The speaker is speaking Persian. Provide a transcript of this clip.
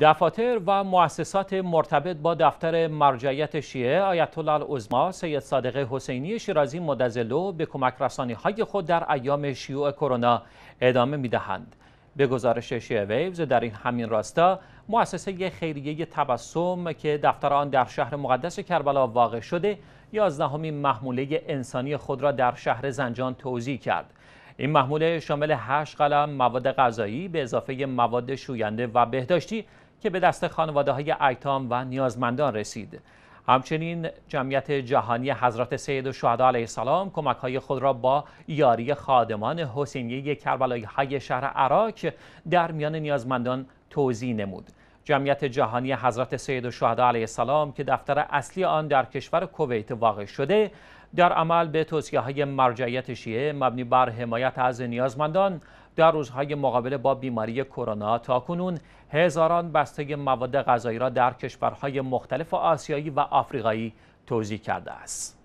دفاتر و مؤسسات مرتبط با دفتر مرجعیت شیعه آیت الله سید صادق حسینی شیرازی مدزلو به کمک رسانی های خود در ایام شیوع کرونا ادامه می دهند. به گزارش شیعه ویوز در این همین راستا مؤسسه خیریه تبسم که دفتر آن در شهر مقدس کربلا واقع شده یازدهمین محموله انسانی خود را در شهر زنجان توضیح کرد این محموله شامل 8 قلم مواد غذایی به اضافه مواد شوینده و بهداشتی که به دست خانواده های ایتام و نیازمندان رسید. همچنین جمعیت جهانی حضرت سید و شهده علیه السلام کمک های خود را با یاری خادمان حسینیه کربلای های شهر عراق در میان نیازمندان توضیح نمود. جمعیت جهانی حضرت سید و علیه السلام که دفتر اصلی آن در کشور کویت واقع شده در عمل به توصیه های مرجعیت شیعه مبنی بر حمایت از نیازمندان در روزهای مقابله با بیماری کرونا تا کنون هزاران بسته مواد غذایی را در کشورهای مختلف آسیایی و آفریقایی توضیح کرده است.